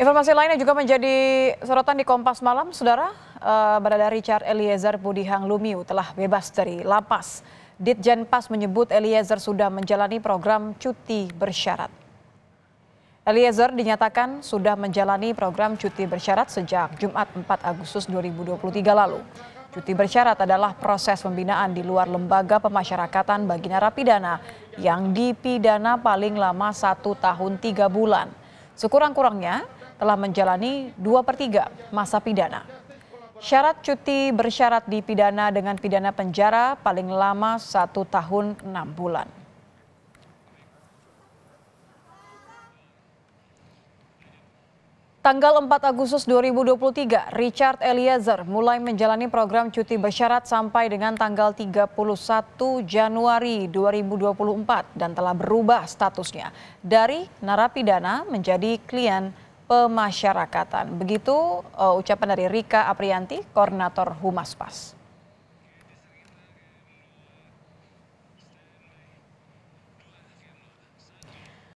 Informasi lainnya juga menjadi sorotan di Kompas Malam, Saudara, Uh, eh, Berada Richard Eliezer Budihang Lumiu telah bebas dari lapas. Ditjen PAS menyebut Eliezer sudah menjalani program cuti bersyarat. Eliezer dinyatakan sudah menjalani program cuti bersyarat sejak Jumat 4 Agustus 2023 lalu. Cuti bersyarat adalah proses pembinaan di luar lembaga pemasyarakatan bagi narapidana yang dipidana paling lama satu tahun tiga bulan. Sekurang-kurangnya, telah menjalani dua per tiga masa pidana. Syarat cuti bersyarat dipidana dengan pidana penjara paling lama satu tahun enam bulan. Tanggal 4 Agustus 2023, Richard Eliezer mulai menjalani program cuti bersyarat sampai dengan tanggal 31 Januari 2024 dan telah berubah statusnya dari narapidana menjadi klien pemasyarakatan. Begitu uh, ucapan dari Rika Aprianti, koordinator Humas PAS.